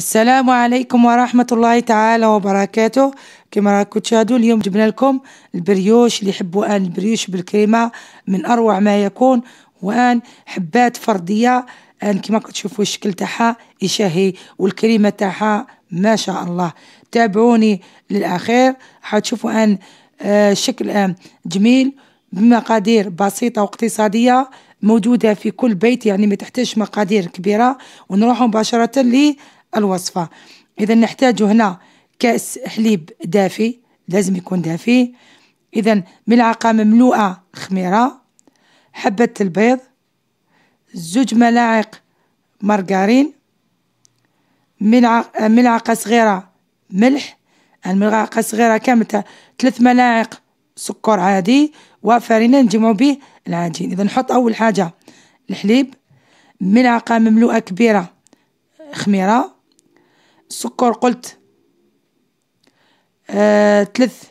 السلام عليكم ورحمة الله تعالى وبركاته كما راكم تشاهدوا اليوم جبنا لكم البريوش اللي يحبوا أن البريوش بالكريمة من أروع ما يكون وأن حبات فردية أن كما تشوفوا الشكل تاعها يشهي والكريمة تاعها ما شاء الله تابعوني للأخير حتشوفوا أن آه، شكل آه، جميل بمقادير بسيطة واقتصادية موجودة في كل بيت يعني ما تحتاج مقادير كبيرة ونروح مباشرة لي الوصفة إذا نحتاج هنا كأس حليب دافي لازم يكون دافي إذا ملعقة مملوءة خميرة حبة البيض زوج ملاعق مارغرين ملعقة صغيرة ملح الملعقة صغيرة كاملة ثلاث ملاعق سكر عادي وفارينة نجمعو به العجين إذا نحط أول حاجة الحليب ملعقة مملوءة كبيرة خميرة سكر قلت آه ثلاث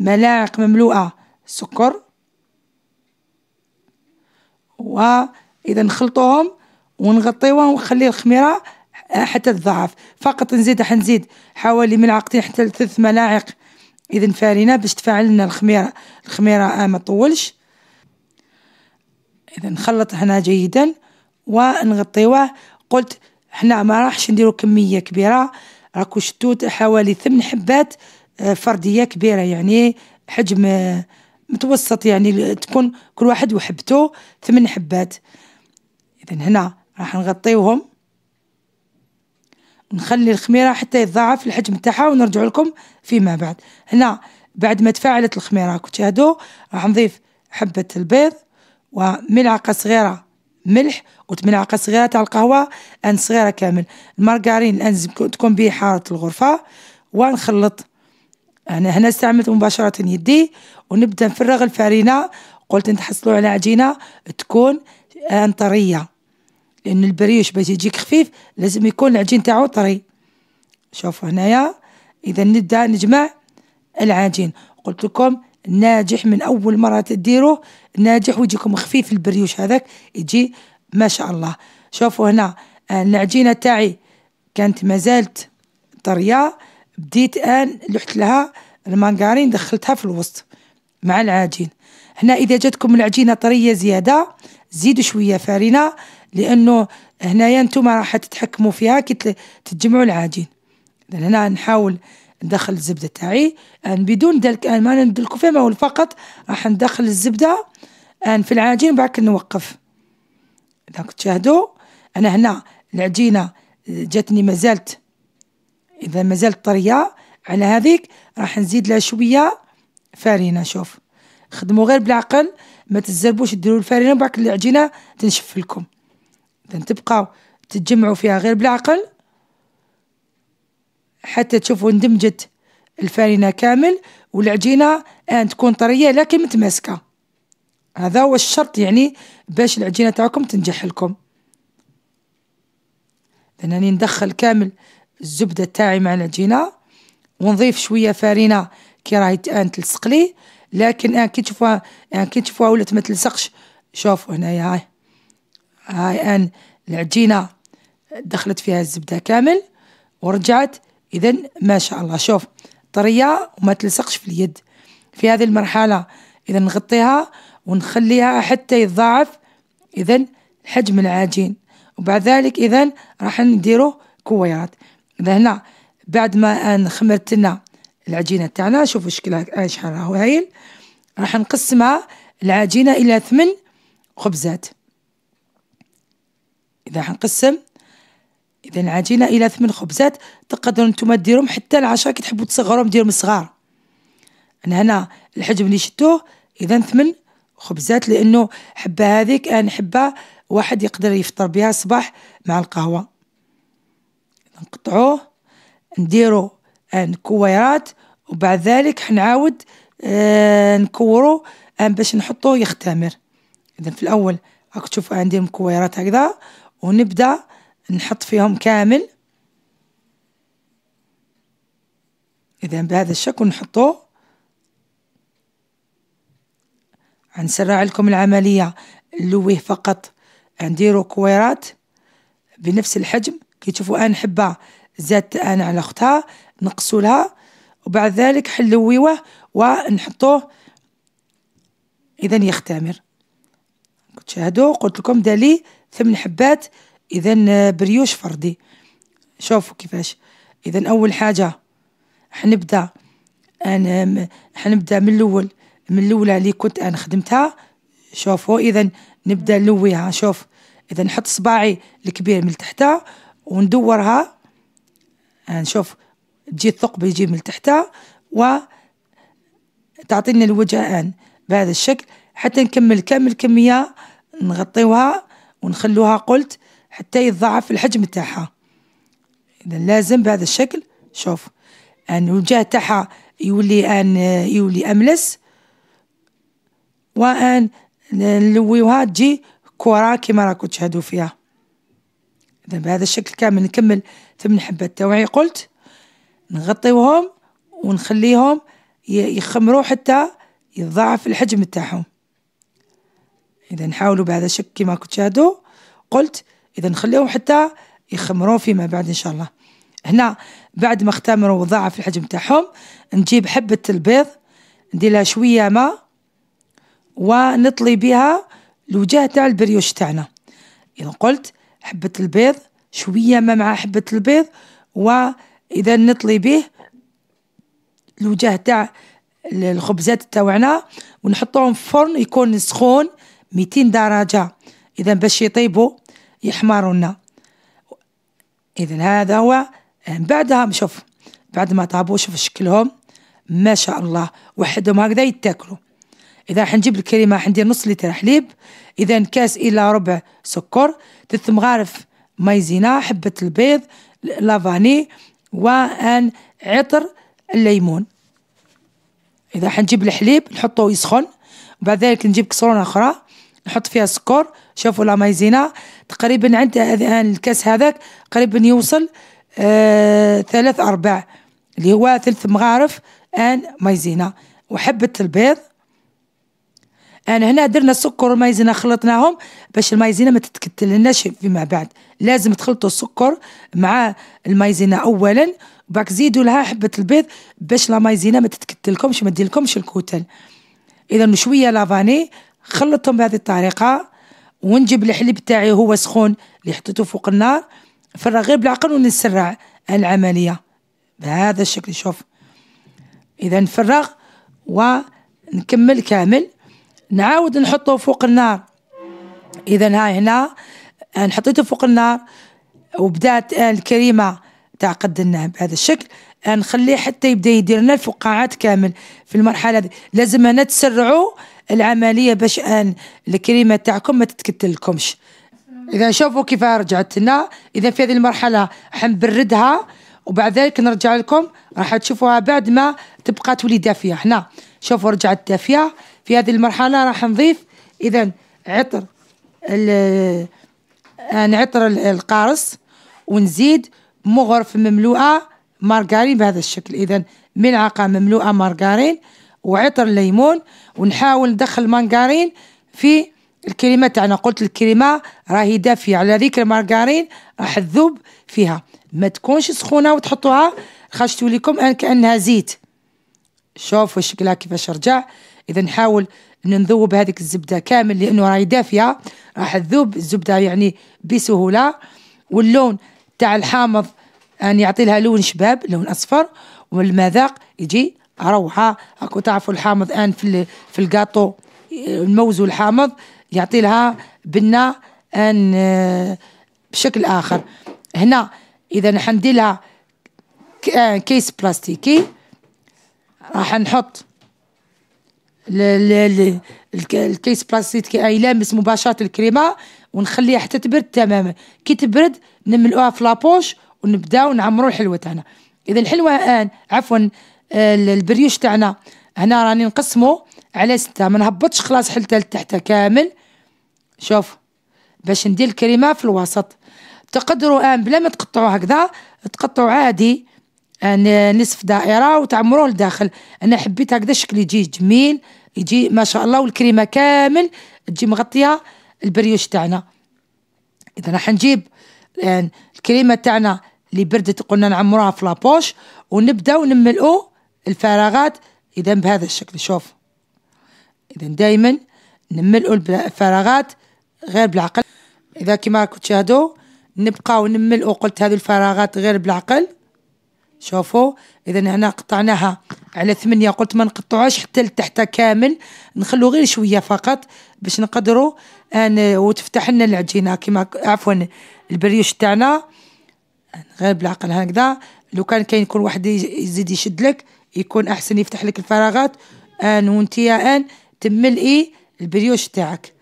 ملاعق مملوءة سكر وإذا نخلطوهم ونغطيوهم ونخلي الخميرة حتى تضاعف فقط نزيد حنزيد حوالي ملعقتين حتى ثلاث ملاعق إذا فارينا باش تفاعل لنا الخميرة الخميرة آه ما طولش إذا نخلط هنا جيدا ونغطيوه قلت حنا ما راحش نديرو كميه كبيره راكو شتو حوالي ثمن حبات آه، فرديه كبيره يعني حجم آه، متوسط يعني تكون كل واحد وحبته ثمن حبات اذا هنا راح نغطيوهم نخلي الخميره حتى يتضاعف الحجم تاعها ونرجع لكم فيما بعد هنا بعد ما تفاعلت الخميره راكو تشاهدوا راح نضيف حبه البيض وملعقه صغيره ملح وث صغيره تاع القهوه ان صغيره كامل المارغرين الان تكون به حاره الغرفه ونخلط انا هنا استعملت مباشره يدي ونبدا نفرغ الفرينه قلت نتحصلوا على عجينه تكون ان آه، طريه لان البريوش باش يجيك خفيف لازم يكون العجين تاعو طري شوفوا هنايا اذا نبدا نجمع العجين قلت لكم ناجح من اول مره تديروه ناجح ويجيكم خفيف البريوش هذاك يجي ما شاء الله شوفوا هنا آه، العجينه تاعي كانت مازالت طريه بديت ان لحت لها المانغارين دخلتها في الوسط مع العجين هنا اذا جاتكم العجينه طريه زياده زيدوا شويه فارينه لانه هنايا نتوما راح تتحكموا فيها كي تجمعوا العجين هنا نحاول ندخل الزبده تاعي ان بدون ذلك ان ما ندير الكفيمه فقط راح ندخل الزبده ان في العجين بعد نوقف داك تشاهدوا انا هنا العجينه جاتني مازالت اذا مازالت طريه على هذيك راح نزيد لها شويه فرينه شوف خدموا غير بالعقل ما تزربوش ديروا الفرينه بعد العجينه تنشف لكم اذا تبقاو تتجمعوا فيها غير بالعقل حتى تشوفوا اندمجت الفرينه كامل والعجينة أن تكون طرية لكن متماسكة هذا هو الشرط يعني باش العجينة تاعكم تنجح لكم لانني ندخل كامل الزبدة تاعي مع العجينة ونضيف شوية فرينه كي راهي الآن تلصق لي لكن ان كي تشوفوها ان كي تشوفوها ولات ما تلصقش شوفوا هنايا هاي هاي ان العجينة دخلت فيها الزبدة كامل ورجعت إذا ما شاء الله شوف طرية وما تلصقش في اليد في هذه المرحلة إذا نغطيها ونخليها حتى يتضاعف إذا حجم العجين وبعد ذلك إذا راح نديرو كويرات إذا هنا بعد ما خمرت لنا العجينة تاعنا شوفوا شكلها شحال راهو هايل راح نقسمها العجينة إلى ثمن خبزات إذا حنقسم اذا العجينه الى ثمن خبزات تقدروا نتوما ديرهم حتى العشرة كي تحبوا تصغروهم ديرهم صغار انا هنا الحجم اللي شدوه اذا ثمن خبزات لانه حبه هذيك انا حبه واحد يقدر يفطر بها الصباح مع القهوه نقطعوه نديرو آه، كويرات وبعد ذلك حنعاود آه نكورو آه، باش نحطوه يختمر اذا في الاول راك تشوفوا آه، عندي المكويرات هكذا ونبدا نحط فيهم كامل إذا بهذا الشكل نحطوه غنسرع لكم العملية نلويه فقط نديرو كويرات بنفس الحجم كي تشوفوا أنا حبة زادت أنا على أختها نقصوا لها وبعد ذلك حلويوه ونحطوه إذا يختمر تشاهدوا قلت لكم دالي ثمن حبات إذا آه، بريوش فردي شوفوا كيفاش إذا أول حاجة حنبدا أنا حنبدا من الأول من الأولى اللي كنت أنا خدمتها شوفوا إذا نبدا نلويها شوف إذا نحط صباعي الكبير من تحتها وندورها نشوف تجي الثقب يجي من تحتها و تعطينا الوجهان بهذا الشكل حتى نكمل كامل الكمية نغطيوها ونخلوها قلت حتى يتضاعف الحجم تاعها اذا لازم بهذا الشكل شوف ان الوجه تاعها يولي ان يولي املس وان نلويوها تجي كرة كيما راكو تشاهدوا فيها اذا بهذا الشكل كامل نكمل ثمن حبات توعي قلت نغطيوهم ونخليهم يخمروا حتى يتضاعف الحجم تاعهم اذا نحاولوا بهذا الشكل كيما راكو تشاهدوا قلت اذا نخليهم حتى يخمرون فيما بعد ان شاء الله هنا بعد ما اختمروا وضاعف الحجم تاعهم نجيب حبة البيض ندير لها شوية ماء ونطلي بها الوجه تاع البريوش تاعنا اذا قلت حبة البيض شوية ما مع حبة البيض وإذا نطلي به الوجه تاع الخبزات تاعنا ونحطوهم في فرن يكون سخون 200 درجة إذا باش يطيبوا يحمرنا إذا هذا هو آه، بعدها شوف بعد ما طابوا شوف شكلهم ما شاء الله وحدهم هكذا يتاكلوا إذا راح نجيب الكريمة راح ندير نص لتر حليب إذا كاس الى ربع سكر ثلاث مغارف مايزينا حبة البيض لافاني وان عطر الليمون إذا حنجيب الحليب نحطه يسخن بعد ذلك نجيب كسرونة أخرى نحط فيها السكر شوفوا لا مايزينا تقريبا عند الكاس هذاك قريبا يوصل آه ثلاث أرباع اللي هو ثلث مغارف ان مايزينا وحبة البيض انا هنا درنا السكر والمايزينا خلطناهم باش المايزينا ما تتكتلناش فيما بعد لازم تخلطوا السكر مع المايزينا اولا وباك زيدوا لها حبه البيض باش لا مايزينا ما تتكتلكمش ما ديرلكمش الكتل اذا شويه لافاني خلطهم بهذه الطريقة ونجيب الحليب تاعي هو سخون اللي حطيته فوق النار فرغ غير بالعقل ونسرع العملية بهذا الشكل شوف إذا نفرغ ونكمل كامل نعاود نحطه فوق النار إذا هاي هنا حطيته فوق النار وبدات الكريمة تعقد لنا بهذا الشكل نخليه حتى يبدا يدير لنا الفقاعات كامل في المرحله هذه لازم هنا تسرعوا العمليه باش ان الكريمه تاعكم ما تتكتلكمش اذا شوفوا كيف رجعت لنا اذا في هذه المرحله حنبردها وبعد ذلك نرجع لكم راح تشوفوها بعد ما تبقى تولي دافيه هنا شوفوا رجعت دافيه في هذه المرحله راح نضيف اذا عطر نعطر القارص ونزيد مغرف مملوءه مارغرين بهذا الشكل اذا ملعقه مملوءه مارغرين وعطر الليمون ونحاول ندخل المانغارين في الكريمه تاعنا قلت الكريمه راهي دافيه على ذيك المارغرين راح تذوب فيها ما تكونش سخونه وتحطوها خاش ان كانها زيت شوفوا شكلها كيفاش رجع اذا نحاول نذوب هذيك الزبده كامل لانه راهي دافيه راح تذوب الزبده يعني بسهوله واللون تاع الحامض ان يعني يعطي لها لون شباب لون اصفر والمذاق يجي اروحه اكو تعرفوا الحامض ان في في القاطو الموز والحامض يعطي لها بنا ان آه، بشكل اخر هنا اذا نحن لها آه، كيس بلاستيكي راح نحط الكيس بلاستيكي اي لامس مباشره الكريمه ونخليها حتى تبرد تماما كي تبرد نملؤها في لابوش ونبداو نعمروا الحلوة تاعنا اذا الحلوة الان عفوا البريوش تاعنا هنا راني نقسمو على ستة ما نهبطش خلاص حلتها لتحت كامل شوف باش ندير الكريمه في الوسط تقدروا ان آه، بلا ما تقطعوا هكذا تقطعوا عادي آه، نصف دائره وتعمروه لداخل انا حبيت هكذا الشكل يجي جميل يجي ما شاء الله والكريمه كامل تجي مغطيه البريوش تاعنا اذا راح نجيب آه، الكريمه تاعنا اللي بردت قلنا نعمروها في لابوش ونبداو نملؤوا الفراغات إذا بهذا الشكل شوف إذا دائما نملؤ الفراغات غير بالعقل إذا كما راكم تشاهدوا نبقاو نملؤ قلت هذه الفراغات غير بالعقل شوفوا اذا هنا قطعناها على ثمانية قلت ما نقطعوهاش حتى لتحت كامل نخلو غير شويه فقط باش نقدروا ان وتفتح لنا العجينه كما عفوا البريوش تاعنا غير بالعقل هكذا لو كان كاين كل واحد يزيد يشد لك يكون احسن يفتح لك الفراغات ان وانت ان تملئي البريوش تاعك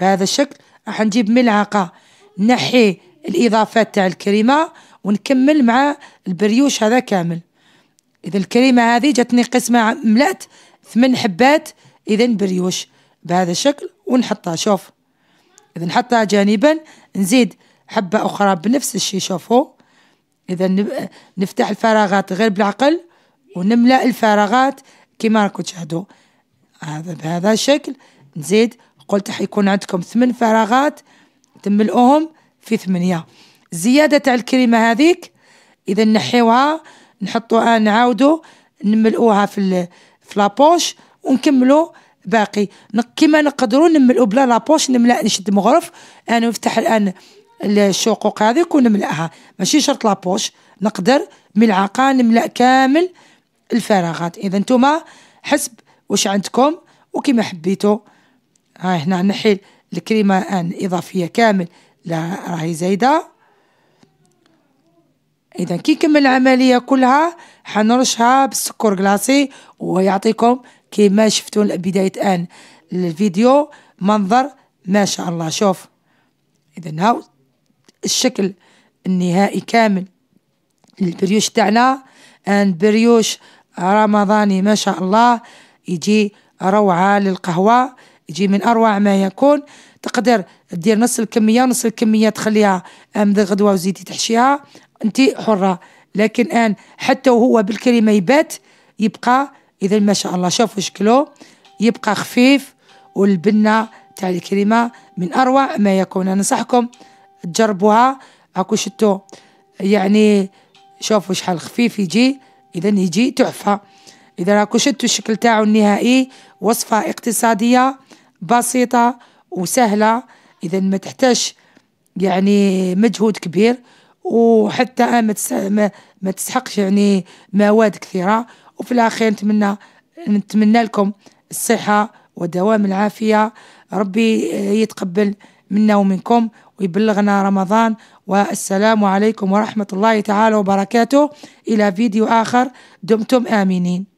بهذا الشكل راح نجيب ملعقه نحي الاضافات تاع الكريمه ونكمل مع البريوش هذا كامل اذا الكريمه هذه جاتني قسمه ملات ثمان حبات اذا بريوش بهذا الشكل ونحطها شوف اذا نحطها جانبا نزيد حبه اخرى بنفس الشيء شوفوا اذا نفتح الفراغات غير بالعقل ونملأ الفراغات كما راكم تشاهدوا هذا بهذا الشكل نزيد قلت حيكون عندكم ثمان فراغات تملؤهم في ثمانية زيادة تاع الكلمة هذيك إذا نحيوها نحطوها نعاودو نملؤوها في في لابوش ونكملو باقي كما نقدروا نملؤوا بلا لابوش نملأ نشد مغرف أنا نفتح الآن الشقوق هذيك ونملأها ماشي شرط لابوش نقدر ملعقة نملأ كامل الفراغات اذا نتوما حسب واش عندكم وكما حبيتو ها هنا نحيل الكريمه الاضافيه كامل لا راهي زايده اذا كي نكمل العمليه كلها حنرشها بالسكر كلاصي ويعطيكم كما شفتوا بدايه ان الفيديو منظر ما شاء الله شوف اذا هاو الشكل النهائي كامل للبريوش تاعنا ان بريوش رمضاني ما شاء الله يجي روعة للقهوة يجي من أروع ما يكون تقدر دير نص الكمية نص الكمية تخليها أمد غدوة وزيدي تحشيها أنت حرة لكن الآن حتى وهو بالكلمة يبات يبقى إذا ما شاء الله شوفوا شكله يبقى خفيف والبنة تاع الكريمة من أروع ما يكون أنا تجربوها هاكو شتو يعني شوفوا شحال خفيف يجي اذا يجي تحفه اذا راكو شدتو الشكل تاعو النهائي وصفه اقتصاديه بسيطه وسهله اذا ما تحتاج يعني مجهود كبير وحتى ما, ما, ما تسحقش يعني مواد كثيره وفي الاخير نتمنى نتمنى لكم الصحه ودوام العافيه ربي يتقبل منا ومنكم ويبلغنا رمضان والسلام عليكم ورحمة الله تعالى وبركاته إلى فيديو آخر دمتم آمنين